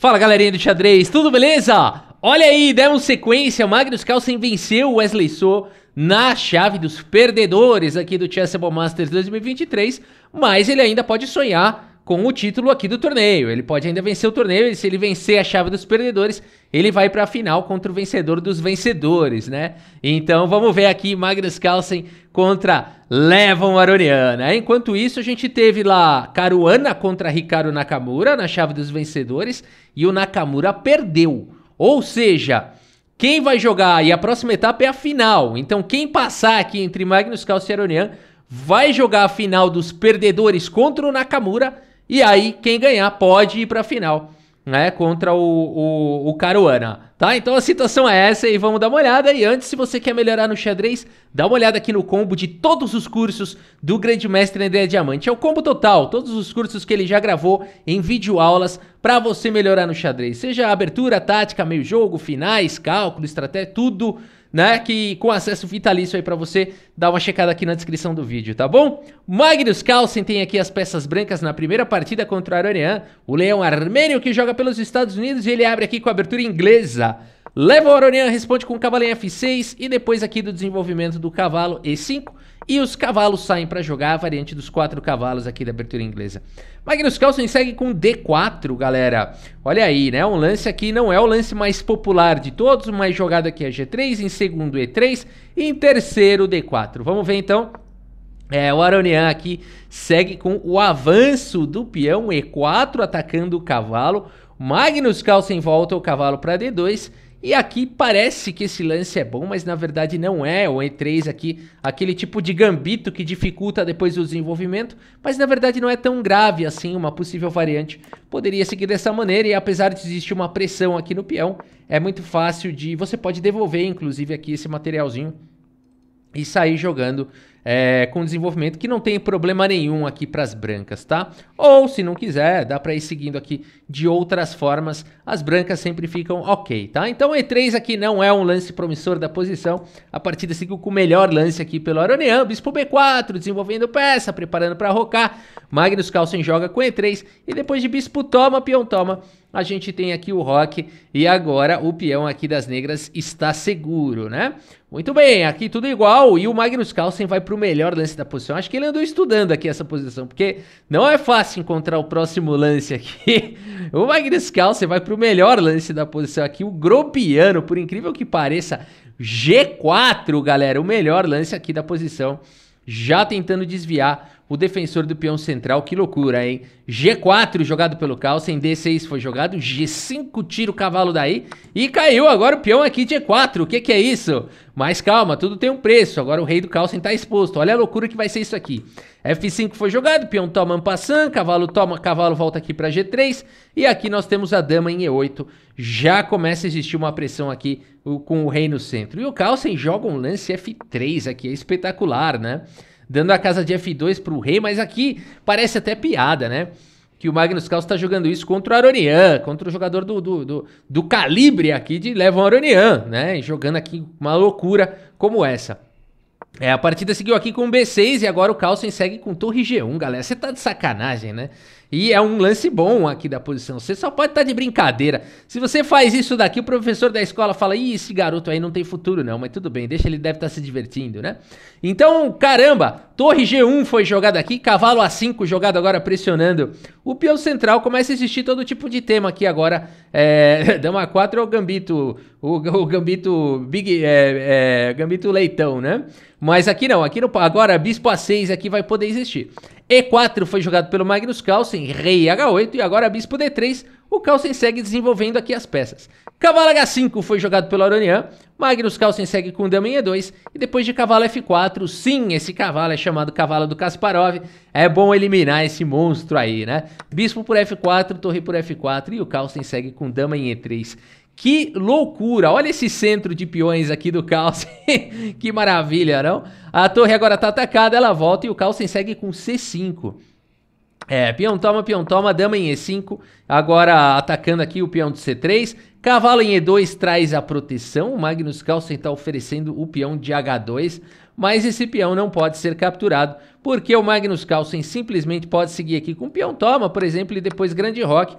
Fala galerinha do xadrez, tudo beleza? Olha aí, demos sequência, Magnus Carlsen venceu o Wesley So na chave dos perdedores aqui do Chessable Masters 2023, mas ele ainda pode sonhar com o título aqui do torneio. Ele pode ainda vencer o torneio, e se ele vencer a chave dos perdedores, ele vai para a final contra o vencedor dos vencedores, né? Então vamos ver aqui Magnus Carlsen contra Levon Aroniana. Né? Enquanto isso, a gente teve lá Caruana contra Ricardo Nakamura na chave dos vencedores e o Nakamura perdeu. Ou seja, quem vai jogar e a próxima etapa é a final. Então quem passar aqui entre Magnus Carlsen e Aronian vai jogar a final dos perdedores contra o Nakamura e aí, quem ganhar pode ir para a final, né? Contra o, o, o, Caruana, tá? Então a situação é essa e vamos dar uma olhada. E antes, se você quer melhorar no xadrez, dá uma olhada aqui no combo de todos os cursos do Grande Mestre André Diamante. É o combo total, todos os cursos que ele já gravou em videoaulas para você melhorar no xadrez. Seja abertura, tática, meio jogo, finais, cálculo, estratégia, tudo né? Que com acesso vitalício aí para você, dá uma checada aqui na descrição do vídeo, tá bom? Magnus Carlsen tem aqui as peças brancas na primeira partida contra o Aronian, o leão armênio que joga pelos Estados Unidos e ele abre aqui com a abertura inglesa. Leva o Aronian, responde com o cavalo em F6 e depois aqui do desenvolvimento do cavalo E5, e os cavalos saem para jogar a variante dos quatro cavalos aqui da abertura inglesa. Magnus Carlsen segue com D4, galera. Olha aí, né? Um lance aqui não é o lance mais popular de todos, mas jogado aqui é G3, em segundo E3 e em terceiro D4. Vamos ver então é, o Aronian aqui segue com o avanço do peão E4 atacando o cavalo. Magnus Carlsen volta o cavalo para D2 e aqui parece que esse lance é bom, mas na verdade não é. O E3 aqui, aquele tipo de gambito que dificulta depois o desenvolvimento, mas na verdade não é tão grave assim. Uma possível variante poderia seguir dessa maneira, e apesar de existir uma pressão aqui no peão, é muito fácil de. Você pode devolver, inclusive, aqui esse materialzinho e sair jogando é, com desenvolvimento, que não tem problema nenhum aqui para as brancas, tá? Ou se não quiser, dá para ir seguindo aqui de outras formas, as brancas sempre ficam ok, tá? Então E3 aqui não é um lance promissor da posição, a partida seguiu com o melhor lance aqui pelo Aronian, Bispo B4, desenvolvendo peça, preparando para rocar, Magnus Carlsen joga com E3 e depois de bispo toma, peão toma. A gente tem aqui o rock e agora o peão aqui das negras está seguro, né? Muito bem, aqui tudo igual e o Magnus Carlsen vai para o melhor lance da posição. Acho que ele andou estudando aqui essa posição, porque não é fácil encontrar o próximo lance aqui. O Magnus Carlsen vai para o melhor lance da posição aqui, o Gropiano, por incrível que pareça, G4, galera, o melhor lance aqui da posição. Já tentando desviar o defensor do peão central. Que loucura, hein? G4 jogado pelo Carlsen, D6 foi jogado, G5 tira o cavalo daí e caiu agora o peão aqui de G4. O que, que é isso? Mas calma, tudo tem um preço. Agora o rei do Carlsen tá exposto. Olha a loucura que vai ser isso aqui. F5 foi jogado, peão toma passan, cavalo toma, cavalo volta aqui para G3 e aqui nós temos a dama em E8. Já começa a existir uma pressão aqui com o rei no centro. E o Carlsen joga um lance F3 aqui, é espetacular, né? dando a casa de F2 pro rei, mas aqui parece até piada, né? Que o Magnus Carlsen está jogando isso contra o Aronian, contra o jogador do, do, do, do calibre aqui de Levon Aronian, né? jogando aqui uma loucura como essa. É, a partida seguiu aqui com B6 e agora o Carlsen segue com torre G1, galera. Você tá de sacanagem, né? E é um lance bom aqui da posição. Você só pode estar tá de brincadeira. Se você faz isso daqui, o professor da escola fala: Ih, esse garoto aí não tem futuro, não, mas tudo bem, deixa ele deve estar tá se divertindo, né? Então, caramba, torre G1 foi jogada aqui, cavalo A5 jogado agora pressionando o peão central. Começa a existir todo tipo de tema aqui agora. É, dama 4 é o gambito, o, o gambito Big. É, é, gambito Leitão, né? Mas aqui não, aqui no, agora bispo A6 aqui vai poder existir. E4 foi jogado pelo Magnus Carlsen, rei H8 e agora bispo D3. O Carlsen segue desenvolvendo aqui as peças. Cavalo H5 foi jogado pelo Aronian, Magnus Carlsen segue com dama em E2 e depois de cavalo F4, sim, esse cavalo é chamado cavalo do Kasparov. É bom eliminar esse monstro aí, né? Bispo por F4, torre por F4 e o Carlsen segue com dama em E3. Que loucura! Olha esse centro de peões aqui do Carlsen. que maravilha, não? A torre agora está atacada, ela volta e o Carlsen segue com C5. É, peão toma, peão toma, dama em E5, agora atacando aqui o peão de C3, cavalo em E2 traz a proteção, o Magnus Carlsen está oferecendo o peão de H2, mas esse peão não pode ser capturado, porque o Magnus Carlsen simplesmente pode seguir aqui com peão toma, por exemplo, e depois grande roque,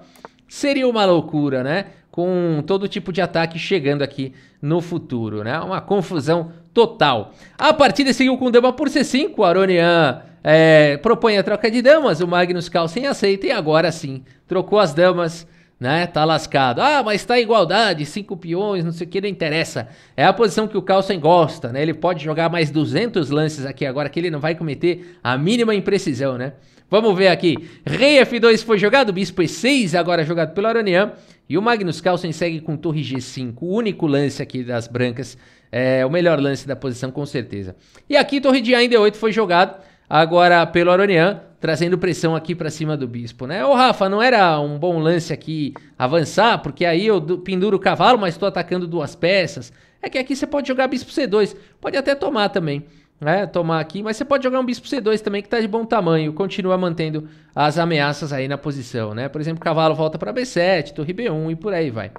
seria uma loucura, né? Com todo tipo de ataque chegando aqui no futuro, né? Uma confusão total. A partida seguiu com dama por C5, o Aronian é, propõe a troca de damas, o Magnus Carlsen aceita e agora sim, trocou as damas, né? Tá lascado. Ah, mas tá igualdade, cinco peões, não sei o que, não interessa. É a posição que o Carlsen gosta, né? Ele pode jogar mais 200 lances aqui agora que ele não vai cometer a mínima imprecisão, né? Vamos ver aqui. Rei F2 foi jogado, Bispo E6, agora jogado pelo Aronian. E o Magnus Carlsen segue com Torre G5. O único lance aqui das brancas. É o melhor lance da posição, com certeza. E aqui, Torre de A em D8 foi jogado, agora pelo Aronian, trazendo pressão aqui para cima do Bispo, né? Ô, Rafa, não era um bom lance aqui avançar? Porque aí eu penduro o cavalo, mas estou atacando duas peças. É que aqui você pode jogar Bispo C2. Pode até tomar também né, tomar aqui, mas você pode jogar um bispo C2 também, que está de bom tamanho, continua mantendo as ameaças aí na posição, né? Por exemplo, cavalo volta para B7, torre B1 e por aí vai.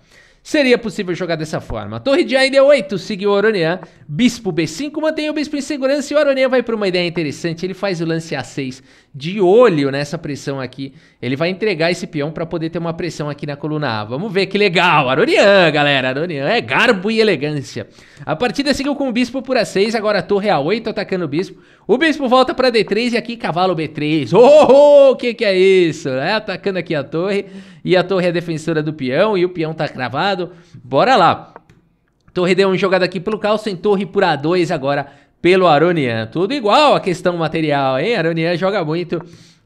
Seria possível jogar dessa forma. torre de A em D8 seguiu o Aronian. Bispo B5 mantém o bispo em segurança e o Aronian vai para uma ideia interessante. Ele faz o lance A6 de olho nessa pressão aqui. Ele vai entregar esse peão para poder ter uma pressão aqui na coluna A. Vamos ver que legal. Aronian, galera. Aronian é garbo e elegância. A partida seguiu com o bispo por A6. Agora a torre é A8 atacando o bispo. O bispo volta para D3 e aqui cavalo B3. Oh, o oh, que que é isso? É, atacando aqui a torre. E a torre é defensora do peão e o peão tá cravado. Bora lá. Torre D1 jogada aqui pelo em torre por A2 agora pelo Aronian. Tudo igual a questão material, hein? Aronian joga muito.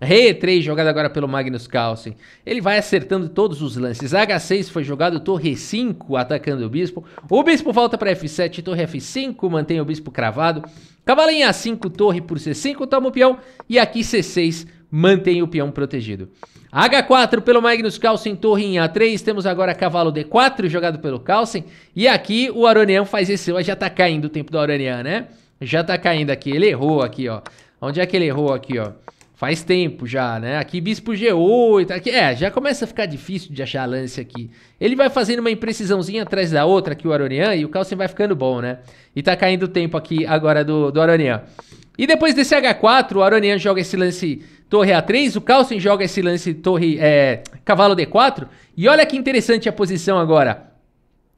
Re3 jogado agora pelo Magnus Carlsen. Ele vai acertando todos os lances. H6 foi jogado, torre 5 atacando o bispo. O bispo volta para F7, torre F5, mantém o bispo cravado. Cavalo em A5, torre por C5, toma o peão. E aqui C6, mantém o peão protegido. H4 pelo Magnus Carlsen, torre em A3. Temos agora cavalo D4 jogado pelo Carlsen. E aqui o Aronian faz esse, já tá caindo o tempo do Aronian, né? Já tá caindo aqui, ele errou aqui, ó. Onde é que ele errou aqui, ó? Faz tempo já, né? Aqui bispo G8. Aqui, é, já começa a ficar difícil de achar lance aqui. Ele vai fazendo uma imprecisãozinha atrás da outra aqui, o Aronian, e o Carlsen vai ficando bom, né? E tá caindo o tempo aqui agora do, do Aronian. E depois desse H4, o Aronian joga esse lance torre A3, o Carlsen joga esse lance torre é, cavalo D4. E olha que interessante a posição agora.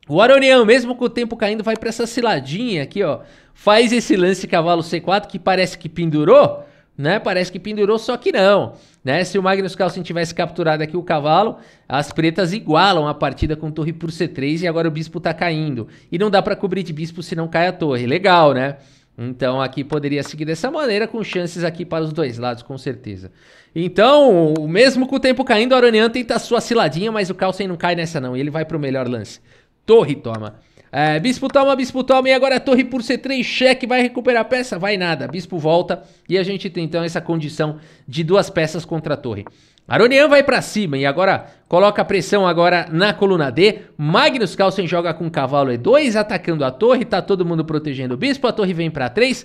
O Aronian, mesmo com o tempo caindo, vai para essa ciladinha aqui, ó. Faz esse lance cavalo C4 que parece que pendurou né? Parece que pendurou, só que não. Né? Se o Magnus Carlsen tivesse capturado aqui o cavalo, as pretas igualam a partida com torre por C3 e agora o bispo tá caindo. E não dá para cobrir de bispo se não cai a torre. Legal, né? Então aqui poderia seguir dessa maneira, com chances aqui para os dois lados, com certeza. Então, mesmo com o tempo caindo, o Aronian tenta a sua ciladinha, mas o Carlsen não cai nessa não. E ele vai para o melhor lance. Torre toma. É, bispo toma, bispo toma, e agora a torre por C3, cheque, vai recuperar a peça? Vai nada, bispo volta, e a gente tem então essa condição de duas peças contra a torre. Aronian vai para cima, e agora coloca a pressão agora na coluna D, Magnus Carlsen joga com cavalo E2, atacando a torre, tá todo mundo protegendo o bispo, a torre vem para 3...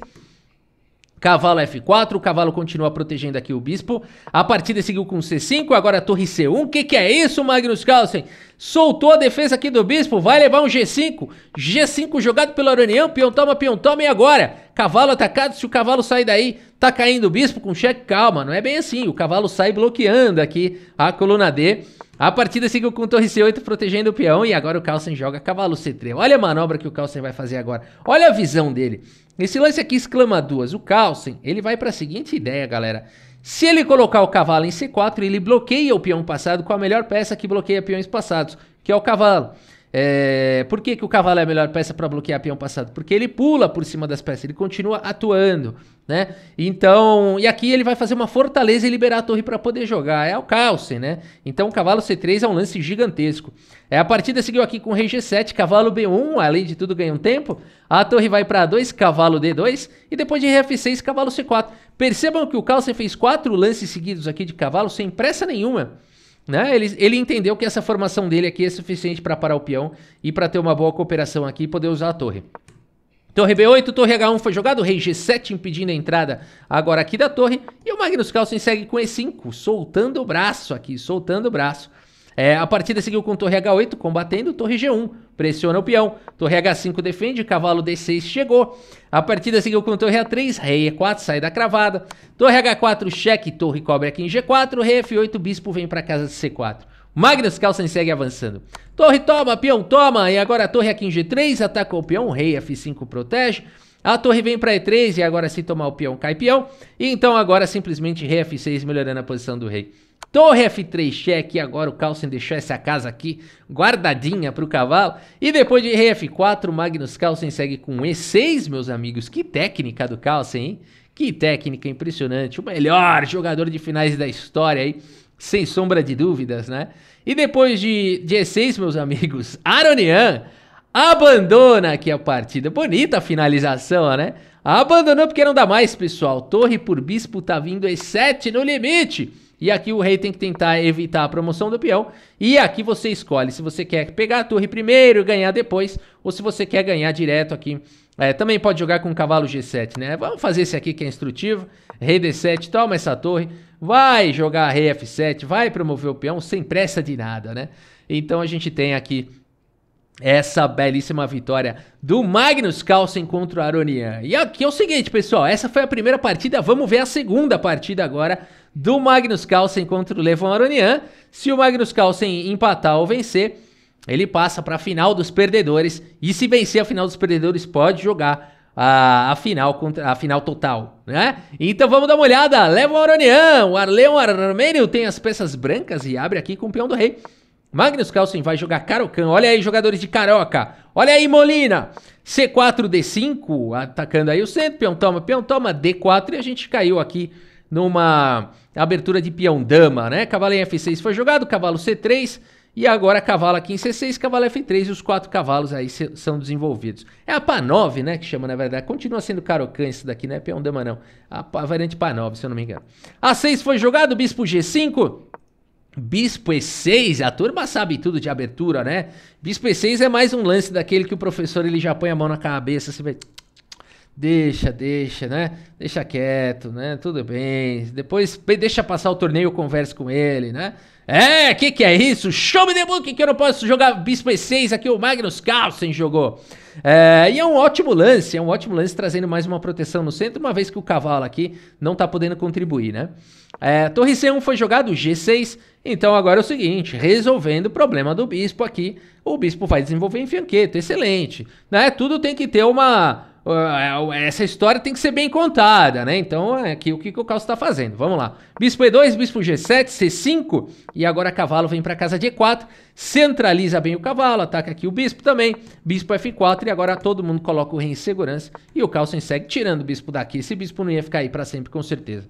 Cavalo F4, o cavalo continua protegendo aqui o bispo. A partida seguiu com C5, agora a torre C1. O que, que, é isso, Magnus Carlsen? Soltou a defesa aqui do bispo, vai levar um G5. G5 jogado pelo Aronião, peão toma, peão toma e agora? Cavalo atacado, se o cavalo sair daí, tá caindo o bispo com cheque. Calma, não é bem assim, o cavalo sai bloqueando aqui a coluna D. A partida seguiu com torre C8 protegendo o peão e agora o Carlsen joga cavalo C3. Olha a manobra que o Carlsen vai fazer agora. Olha a visão dele. Esse lance aqui exclama duas. O Carlsen, ele vai para a seguinte ideia, galera. Se ele colocar o cavalo em C4, ele bloqueia o peão passado com a melhor peça que bloqueia peões passados, que é o cavalo. É, por que, que o cavalo é a melhor peça para bloquear peão passado? Porque ele pula por cima das peças, ele continua atuando, né? Então, e aqui ele vai fazer uma fortaleza e liberar a torre para poder jogar. É o calce, né? Então o cavalo C3 é um lance gigantesco. É, a partida seguiu aqui com rei G7, cavalo B1, além de tudo ganha um tempo. A torre vai para A2, cavalo D2 e depois de rei F6, cavalo C4. Percebam que o calce fez quatro lances seguidos aqui de cavalo sem pressa nenhuma. Né? Ele, ele entendeu que essa formação dele aqui é suficiente para parar o peão e para ter uma boa cooperação aqui e poder usar a torre. Torre B8, torre H1 foi jogado, rei G7 impedindo a entrada agora aqui da torre. E o Magnus Carlsen segue com E5, soltando o braço aqui, soltando o braço. É, a partida seguiu com torre H8 combatendo, torre G1 pressiona o peão, torre H5 defende, cavalo D6 chegou. A partida seguiu com torre A3, rei E4 sai da cravada, torre H4 cheque, torre cobre aqui em G4, rei F8, bispo vem para casa de C4. Magnus Carlsen segue avançando. Torre toma, peão toma, e agora a torre aqui em G3, ataca o peão, rei F5 protege. A torre vem para E3 e agora se tomar o peão cai peão. E então agora simplesmente rei F6 melhorando a posição do rei. Torre F3 cheque agora o Carlsen deixou essa casa aqui guardadinha para o cavalo. E depois de rei F4, Magnus Carlsen segue com E6, meus amigos. Que técnica do Carlsen, hein? Que técnica impressionante. O melhor jogador de finais da história aí, sem sombra de dúvidas, né? E depois de, de E6, meus amigos, Aronian abandona aqui a partida. Bonita a finalização, né? Abandonou porque não dá mais, pessoal. Torre por bispo tá vindo E7 no limite. E aqui o rei tem que tentar evitar a promoção do peão. E aqui você escolhe se você quer pegar a torre primeiro e ganhar depois, ou se você quer ganhar direto aqui. É, também pode jogar com o cavalo G7, né? Vamos fazer esse aqui que é instrutivo. Rei D7, toma essa torre. Vai jogar rei F7, vai promover o peão sem pressa de nada, né? Então a gente tem aqui essa belíssima vitória do Magnus Carlsen contra o Aronian. E aqui é o seguinte, pessoal, essa foi a primeira partida, vamos ver a segunda partida agora do Magnus Carlsen contra o Levon Aronian. Se o Magnus Carlsen empatar ou vencer, ele passa para a final dos perdedores. E se vencer a final dos perdedores, pode jogar a, a final contra a final total, né? Então vamos dar uma olhada. Levon Aronian, o Arleon Armênio tem as peças brancas e abre aqui com o peão do rei. Magnus Carlsen vai jogar Carocan. Olha aí, jogadores de Caroca. Olha aí, Molina. C4, D5, atacando aí o centro. Peão toma, peão toma, D4. E a gente caiu aqui numa abertura de peão dama, né? Cavalo em F6 foi jogado, cavalo C3 e agora cavalo aqui em C6, cavalo F3 e os quatro cavalos aí são desenvolvidos. É a Pa9, né, que chama na verdade. Continua sendo Carocan esse daqui, não é peão dama não. A, a variante Pa9, se eu não me engano. A6 foi jogado, bispo G5. Bispo E6, a turma sabe tudo de abertura, né? Bispo E6 é mais um lance daquele que o professor ele já põe a mão na cabeça, você vê, deixa, deixa, né? Deixa quieto, né? Tudo bem. Depois deixa passar o torneio, eu converso com ele, né? É, que que é isso? Show me the book que eu não posso jogar Bispo E6, aqui o Magnus Carlsen jogou. É, e é um ótimo lance, é um ótimo lance trazendo mais uma proteção no centro, uma vez que o cavalo aqui não tá podendo contribuir, né? É, torre C1 foi jogado, G6, então agora é o seguinte, resolvendo o problema do bispo aqui, o bispo vai desenvolver em fianqueto, excelente, né? Tudo tem que ter uma é, essa história tem que ser bem contada, né? Então é aqui o que o Calcio está fazendo. Vamos lá. Bispo E2, Bispo G7, C5 e agora cavalo vem para casa D4, centraliza bem o cavalo, ataca aqui o bispo também, bispo F4 e agora todo mundo coloca o rei em segurança e o Calcio segue tirando o bispo daqui. Esse bispo não ia ficar aí para sempre com certeza.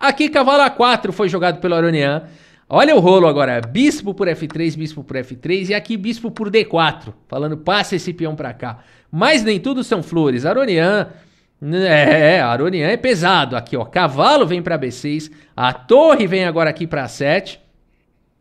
Aqui cavalo A4 foi jogado pelo Aronian. Olha o rolo agora. Bispo por F3, bispo por F3 e aqui bispo por D4. Falando, passa esse peão pra cá. Mas nem tudo são flores. Aronian. É, é Aronian é pesado. Aqui, ó. Cavalo vem pra B6. A torre vem agora aqui pra 7.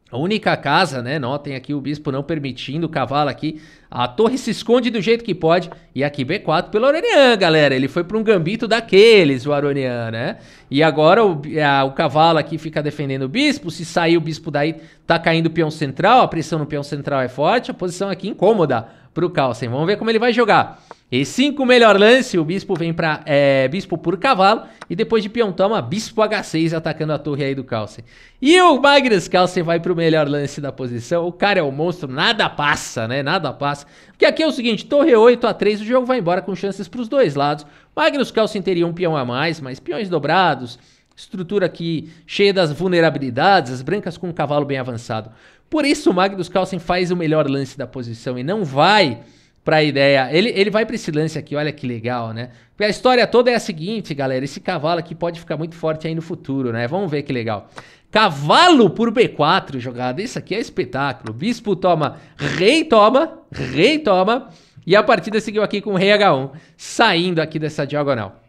A única casa, né? Notem aqui o bispo não permitindo o cavalo aqui. A torre se esconde do jeito que pode. E aqui B4 pelo Aronian, galera. Ele foi para um gambito daqueles, o Aronian, né? E agora o, a, o cavalo aqui fica defendendo o bispo. Se sair o bispo daí, tá caindo o peão central. A pressão no peão central é forte. A posição aqui incômoda pro Carlsen. Vamos ver como ele vai jogar. E cinco melhor lance, o Bispo vem para é, Bispo por cavalo e depois de peão toma Bispo H6 atacando a torre aí do Calcem. E o Magnus Calcem vai pro melhor lance da posição. O cara é o um monstro, nada passa, né? Nada passa. Porque aqui é o seguinte, torre 8 a 3, o jogo vai embora com chances para os dois lados. Magnus Calcem teria um peão a mais, mas peões dobrados, estrutura aqui cheia das vulnerabilidades, as brancas com um cavalo bem avançado. Por isso o Magnus Calcem faz o melhor lance da posição e não vai pra ideia. Ele, ele vai pra esse lance aqui, olha que legal, né? Porque a história toda é a seguinte, galera. Esse cavalo aqui pode ficar muito forte aí no futuro, né? Vamos ver que legal. Cavalo por B4 jogada. Isso aqui é espetáculo. Bispo toma, rei toma, rei toma. E a partida seguiu aqui com rei H1, saindo aqui dessa diagonal.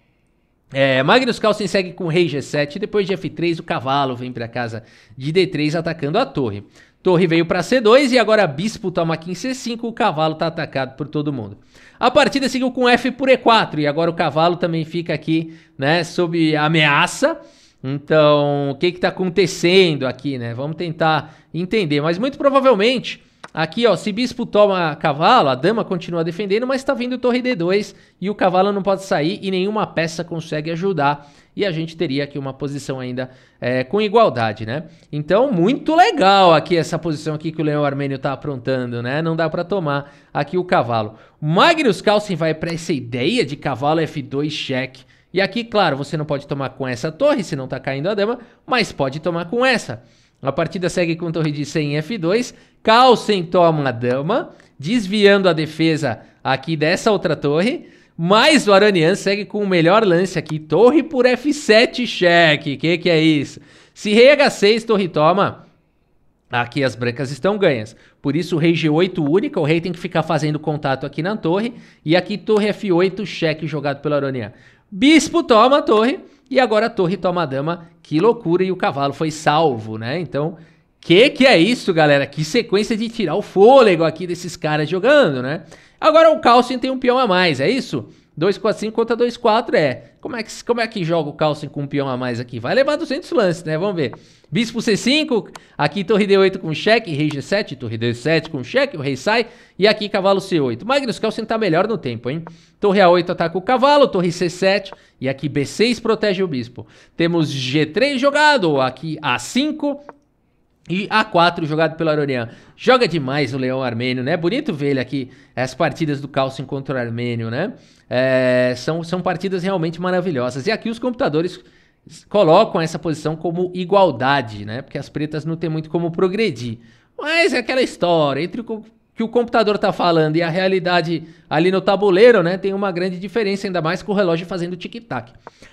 É, Magnus Carlsen segue com rei G7, depois de F3 o cavalo vem para casa de D3 atacando a torre. Torre veio para C2 e agora Bispo toma aqui em C5, o cavalo está atacado por todo mundo. A partida seguiu com F por E4 e agora o cavalo também fica aqui, né, sob ameaça. Então, o que está acontecendo aqui, né? Vamos tentar entender, mas muito provavelmente Aqui, ó, se bispo toma cavalo, a dama continua defendendo, mas tá vindo torre d2 e o cavalo não pode sair e nenhuma peça consegue ajudar. E a gente teria aqui uma posição ainda é, com igualdade, né? Então, muito legal aqui essa posição aqui que o leão armênio tá aprontando, né? Não dá para tomar aqui o cavalo. Magnus Carlsen vai para essa ideia de cavalo f2 cheque. E aqui, claro, você não pode tomar com essa torre, se não tá caindo a dama, mas pode tomar com essa. A partida segue com torre de 100 em F2. Carlsen toma a dama, desviando a defesa aqui dessa outra torre. Mas o Aranian segue com o melhor lance aqui. Torre por F7 cheque. Que que é isso? Se rei H6, torre toma. Aqui as brancas estão ganhas. Por isso o rei G8 única, o rei tem que ficar fazendo contato aqui na torre. E aqui torre F8, cheque jogado pelo Aronian. Bispo toma a torre. E agora a torre toma a dama, que loucura, e o cavalo foi salvo, né? Então, que que é isso, galera? Que sequência de tirar o fôlego aqui desses caras jogando, né? Agora o Carlsen tem um peão a mais, é isso? 2 a 5 contra 2 4 é. Como é que, como é que joga o Carlsen com um peão a mais aqui? Vai levar 200 lances, né? Vamos ver. Bispo C5, aqui torre D8 com cheque, rei G7, torre D7 com cheque, o rei sai e aqui cavalo C8. Magnus Carlsen tá melhor no tempo, hein? Torre A8 ataca o cavalo, torre C7 e aqui B6 protege o bispo. Temos G3 jogado, aqui A5 e A4, jogado pelo Aronian. Joga demais o Leão Armênio, né? Bonito ver ele aqui, as partidas do Calcio contra o Armênio, né? É, são, são partidas realmente maravilhosas. E aqui os computadores colocam essa posição como igualdade, né? Porque as pretas não tem muito como progredir. Mas é aquela história, entre o que o computador está falando e a realidade ali no tabuleiro, né, tem uma grande diferença, ainda mais com o relógio fazendo tic-tac.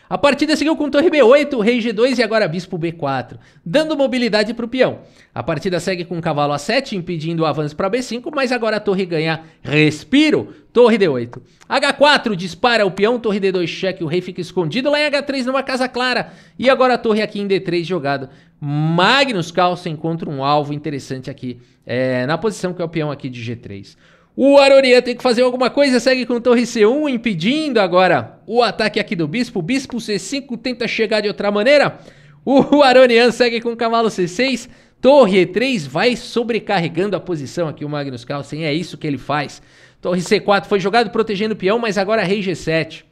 A partida seguiu com torre B8, rei G2 e agora bispo B4, dando mobilidade para o peão. A partida segue com cavalo A7, impedindo o avanço para B5, mas agora a torre ganha respiro, torre D8. H4 dispara o peão, torre D2 cheque, o rei fica escondido lá em H3 numa casa clara. E agora a torre aqui em D3 jogado Magnus Carlsen encontra um alvo interessante aqui é, na posição que é o peão aqui de G3. O Aronian tem que fazer alguma coisa, segue com torre C1, impedindo agora o ataque aqui do bispo. Bispo C5 tenta chegar de outra maneira. O Aronian segue com cavalo C6, torre E3 vai sobrecarregando a posição aqui o Magnus Carlsen, é isso que ele faz. Torre C4 foi jogado protegendo o peão, mas agora rei G7.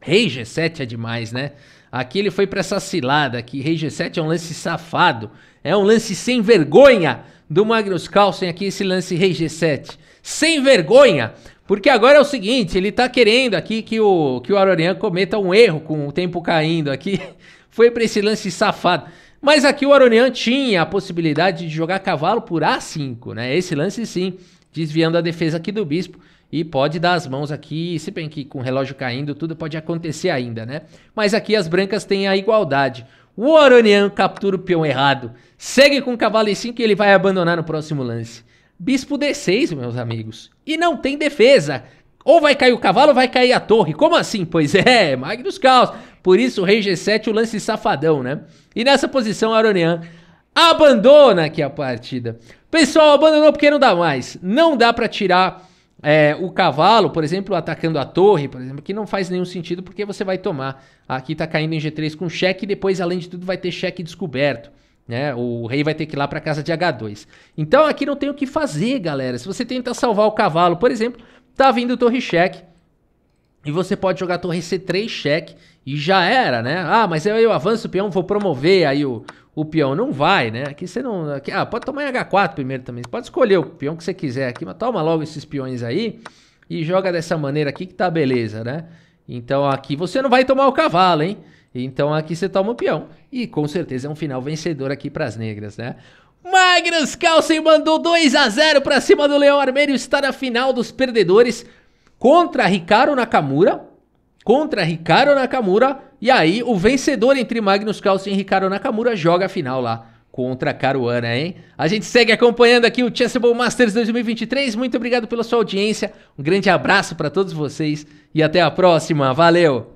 Rei G7 é demais, né? Aqui ele foi para essa cilada, que rei G7 é um lance safado, é um lance sem vergonha do Magnus Carlsen aqui, esse lance rei G7. Sem vergonha, porque agora é o seguinte, ele tá querendo aqui que o, que o Arorian cometa um erro com o tempo caindo aqui. Foi para esse lance safado. Mas aqui o Aronian tinha a possibilidade de jogar cavalo por A5, né? Esse lance sim, desviando a defesa aqui do bispo e pode dar as mãos aqui, se bem que com o relógio caindo, tudo pode acontecer ainda, né? Mas aqui as brancas têm a igualdade. O Oronian captura o peão errado, segue com o cavalo e 5 e ele vai abandonar no próximo lance. Bispo D6, meus amigos, e não tem defesa. Ou vai cair o cavalo ou vai cair a torre. Como assim? Pois é, Magnus Caos. Por isso o rei G7, o lance safadão, né? E nessa posição, Aronian abandona aqui a partida. Pessoal, abandonou porque não dá mais. Não dá para tirar é, o cavalo, por exemplo, atacando a torre, por exemplo, que não faz nenhum sentido porque você vai tomar. Aqui está caindo em G3 com cheque e depois, além de tudo, vai ter cheque descoberto. Né? O rei vai ter que ir lá para casa de H2. Então aqui não tem o que fazer, galera. Se você tenta salvar o cavalo, por exemplo, tá vindo torre cheque. E você pode jogar torre C3 cheque e já era, né? Ah, mas aí eu avanço o peão, vou promover aí o, o peão não vai, né? Aqui você não. Aqui, ah, pode tomar em H4 primeiro também. Você pode escolher o peão que você quiser aqui, mas toma logo esses peões aí e joga dessa maneira aqui que tá beleza, né? Então aqui você não vai tomar o cavalo, hein? Então aqui você toma o peão. E com certeza é um final vencedor aqui pras negras, né? Magnus Carlsen mandou 2 a 0 para cima do Leão Armênio. Está na final dos perdedores contra Ricardo Nakamura. Contra Ricardo Nakamura e aí, o vencedor entre Magnus Carlsen e Ricardo Nakamura joga a final lá contra a Caruana, hein? A gente segue acompanhando aqui o Chessable Masters 2023. Muito obrigado pela sua audiência. Um grande abraço para todos vocês e até a próxima. Valeu!